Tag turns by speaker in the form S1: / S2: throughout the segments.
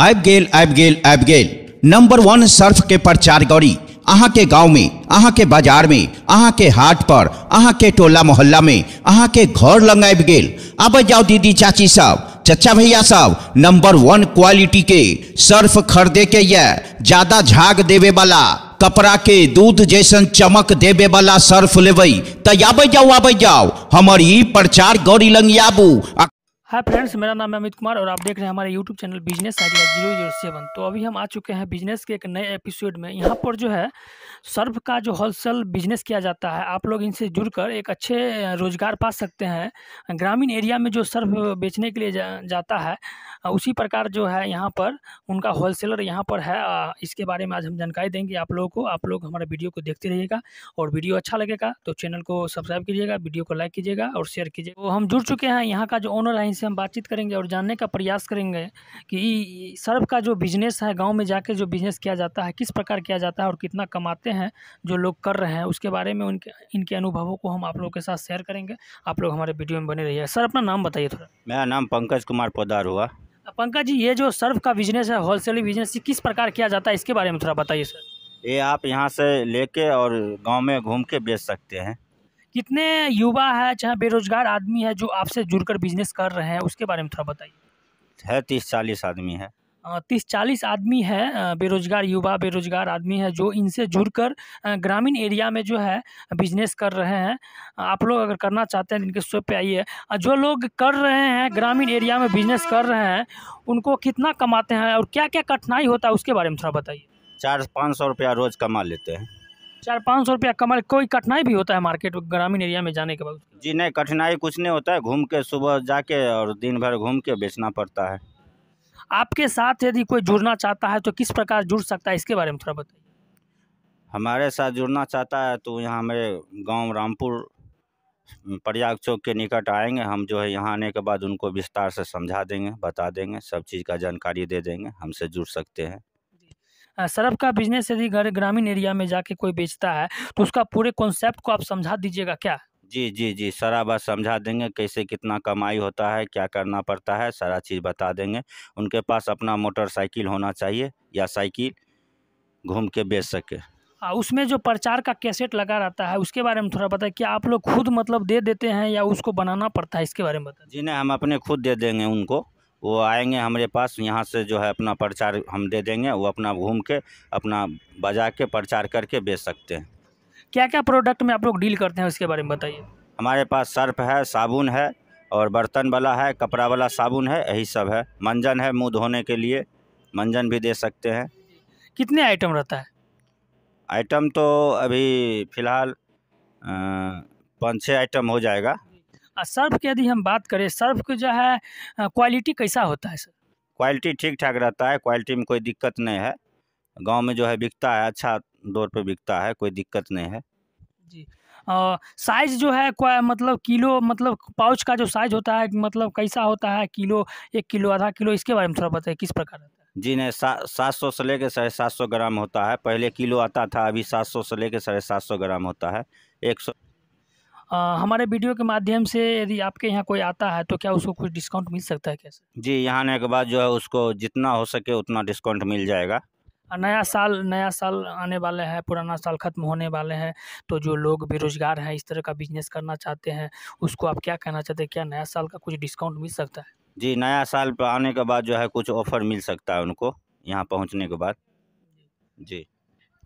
S1: आबि गेल आबि गेल number one Surf के प्रचार गौरी अहाँ के गांव में अहाँ के बाजार में अहाँ के हाट पर अहाँ के टोला मोहल्ला में अहाँ के घर लग आब गेल अब जाओ दीदी चाची सब चचा भैया सब नंबर वन क्वालिटी के सर्फ खरीदे के ये ज्यादा झाग देवे वाला कपड़ा के दूध जैसन चमक देवे वाला सर्फ लेवे तब आबे जाओ आब जाओ हमारी प्रचार गौरी लंग आबू
S2: हाय फ्रेंड्स मेरा नाम है अमित कुमार और आप देख रहे हैं हमारे YouTube channel business idea zero zero seven तो अभी हम आ चुके हैं बिजनेस के एक नए एपिसोड में यहाँ पर जो है सर्फ का जो होलसेल बिजनेस किया जाता है आप लोग इनसे जुड़कर एक अच्छे रोजगार पा सकते हैं ग्रामीण एरिया में जो सर्फ बेचने के लिए जा, जाता है उसी प्रकार जो है यहाँ पर उनका होलसेलर यहाँ पर है इसके बारे में आज हम जानकारी देंगे आप लोगों को आप लोग हमारे वीडियो को देखते रहिएगा और वीडियो अच्छा लगेगा तो चैनल को सब्सक्राइब कीजिएगा वीडियो को लाइक कीजिएगा और शेयर कीजिएगा तो हम जुड़ चुके हैं यहाँ का जो ऑनर है से हम बातचीत करेंगे और जानने का प्रयास करेंगे कि सर्फ का जो बिजनेस है गांव में जाके जो बिजनेस किया जाता है किस प्रकार किया जाता है और कितना कमाते हैं जो लोग कर रहे हैं उसके बारे में उनके इनके अनुभवों को हम आप लोगों के साथ शेयर करेंगे आप लोग हमारे वीडियो में बने रहिए सर अपना नाम बताइए थोड़ा
S1: मेरा नाम पंकज कुमार पोदार हुआ
S2: पंकज जी ये जो सर्फ का बिजनेस है होलसेलिंग बिजनेस ये किस प्रकार किया जाता है इसके बारे में थोड़ा बताइए सर
S1: ये आप यहाँ से लेके और गांव में घूम के बेच सकते हैं
S2: कितने युवा है चाहे बेरोजगार आदमी है जो आपसे जुड़कर बिजनेस कर रहे हैं उसके बारे में थोड़ा बताइए
S1: है तीस चालीस आदमी है
S2: तीस चालीस आदमी है बेरोजगार युवा बेरोजगार आदमी है जो इनसे जुड़कर ग्रामीण एरिया में जो है बिजनेस कर रहे हैं आप लोग अगर करना चाहते हैं इनके शॉप पे आइए जो लोग कर रहे हैं ग्रामीण एरिया में बिजनेस कर रहे हैं उनको कितना कमाते हैं और क्या क्या कठिनाई होता है उसके बारे में थोड़ा बताइए
S1: चार पाँच सौ रुपया रोज़ कमा लेते हैं
S2: चार पाँच सौ रुपया कमाए कोई कठिनाई भी होता है मार्केट ग्रामीण एरिया में जाने के बाद
S1: जी नहीं कठिनाई कुछ नहीं होता है घूम के सुबह जाके और दिन भर घूम के बेचना पड़ता है
S2: आपके साथ यदि कोई जुड़ना चाहता है तो किस प्रकार जुड़ सकता है इसके बारे में थोड़ा बताइए
S1: हमारे साथ जुड़ना चाहता है तो यहाँ हमारे गाँव रामपुर प्रयाग चौक के निकट आएंगे हम जो है यहाँ आने के बाद उनको विस्तार से समझा देंगे बता देंगे सब चीज़ का जानकारी दे देंगे हमसे जुड़ सकते हैं
S2: सरफ का बिजनेस यदि ग्रामीण एरिया में जाके कोई बेचता है तो उसका पूरे कॉन्सेप्ट को आप समझा दीजिएगा क्या
S1: जी जी जी सारा बात समझा देंगे कैसे कितना कमाई होता है क्या करना पड़ता है सारा चीज़ बता देंगे उनके पास अपना मोटरसाइकिल होना चाहिए या साइकिल घूम के बेच सके
S2: आ, उसमें जो प्रचार का कैसेट लगा रहता है उसके बारे में थोड़ा बताए क्या आप लोग खुद मतलब दे देते हैं या उसको बनाना पड़ता है इसके बारे में बताए
S1: जी नहीं हम अपने खुद दे देंगे उनको वो आएंगे हमारे पास यहाँ से जो है अपना प्रचार हम दे देंगे वो अपना घूम के अपना बजा के प्रचार करके बेच सकते हैं
S2: क्या क्या प्रोडक्ट में आप लोग डील करते हैं उसके बारे में बताइए
S1: हमारे पास सर्फ है साबुन है और बर्तन वाला है कपड़ा वाला साबुन है यही सब है मंजन है मुँह धोने के लिए मंजन भी दे सकते हैं
S2: कितने आइटम रहता है
S1: आइटम तो अभी फ़िलहाल पाँच छः आइटम हो जाएगा
S2: सर्फ की यदि हम बात करें सर्फ की जो है क्वालिटी कैसा होता है सर
S1: क्वालिटी ठीक ठाक रहता है क्वालिटी में कोई दिक्कत नहीं है गांव में जो है बिकता है अच्छा दौर पे बिकता है कोई दिक्कत नहीं है
S2: जी साइज जो है मतलब किलो मतलब पाउच का जो साइज होता है मतलब कैसा होता है किलो एक किलो आधा किलो इसके बारे में थोड़ा बताइए किस प्रकार रहता
S1: है जी नहीं सात सौ से लेकर साढ़े सात सौ ग्राम होता है पहले किलो आता था अभी सात सौ से लेकर साढ़े सात सौ ग्राम होता है एक सौ
S2: हमारे वीडियो के माध्यम से यदि आपके यहाँ कोई आता है तो क्या उसको कुछ डिस्काउंट मिल सकता है कैसे
S1: जी यहाँ आने के बाद जो है उसको जितना हो सके उतना डिस्काउंट मिल जाएगा
S2: नया साल नया साल आने वाला है पुराना साल ख़त्म होने वाले हैं तो जो लोग बेरोज़गार हैं इस तरह का बिजनेस करना चाहते हैं उसको आप क्या कहना चाहते हैं क्या नया साल का कुछ डिस्काउंट मिल सकता है
S1: जी नया साल पर आने के बाद जो है कुछ ऑफ़र मिल सकता है उनको यहाँ पहुँचने के बाद जी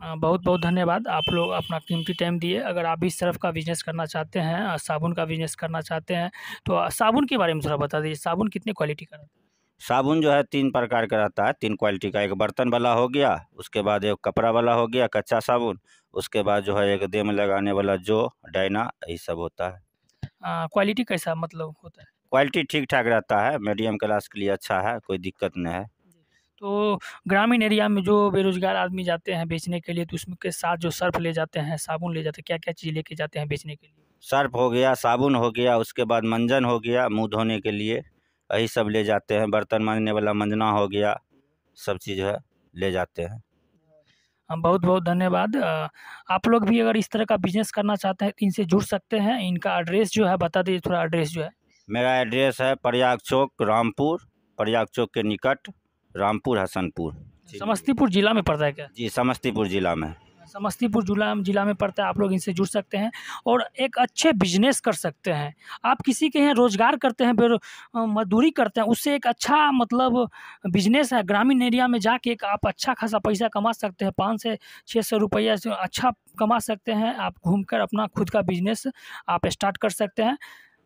S1: बहुत
S2: बहुत धन्यवाद आप लोग अपना कीमती टाइम दिए अगर आप भी सर्फ़ का बिज़नेस करना चाहते हैं साबुन का बिज़नेस करना चाहते हैं तो साबुन के बारे में थोड़ा बता दीजिए साबुन कितने क्वालिटी का रहता है
S1: साबुन जो है तीन प्रकार का रहता है तीन क्वालिटी का एक बर्तन वाला हो गया उसके बाद एक कपड़ा वाला हो गया कच्चा साबुन उसके बाद जो है एक देह में लगाने वाला जो डायना यही सब होता है
S2: क्वालिटी कैसा मतलब होता है
S1: क्वालिटी ठीक ठाक रहता है मीडियम क्लास के लिए अच्छा है कोई दिक्कत नहीं है
S2: तो ग्रामीण एरिया में जो बेरोज़गार आदमी जाते हैं बेचने के लिए तो उसमें के साथ जो सर्फ़ ले जाते हैं साबुन ले जाते हैं क्या क्या चीज़ लेके जाते हैं बेचने के लिए
S1: सर्फ़ हो गया साबुन हो गया उसके बाद मंजन हो गया मुँह धोने के लिए यही सब ले जाते हैं बर्तन मांगने वाला मंजना हो गया सब चीज़ है ले जाते हैं
S2: हाँ, बहुत बहुत धन्यवाद आप लोग भी अगर इस तरह का बिजनेस करना चाहते हैं तो इनसे जुड़ सकते हैं इनका एड्रेस जो है बता दीजिए थोड़ा एड्रेस जो है
S1: मेरा एड्रेस है प्रयाग चौक रामपुर प्रयाग चौक के निकट रामपुर हसनपुर समस्तीपुर जिला में पड़ता है क्या जी समस्तीपुर जिला में
S2: समस्तीपुर जिला जिला में पड़ता है आप लोग इनसे जुड़ सकते हैं और एक अच्छे बिजनेस कर सकते हैं आप किसी के यहाँ रोजगार करते हैं मजदूरी करते हैं उससे एक अच्छा मतलब बिजनेस है ग्रामीण एरिया में जाके एक आप अच्छा खासा पैसा कमा सकते हैं पाँच से छः सौ रुपया से अच्छा कमा सकते हैं आप घूम अपना खुद का बिजनेस आप स्टार्ट कर सकते हैं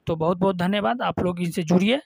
S2: तो बहुत बहुत धन्यवाद आप लोग इनसे जुड़िए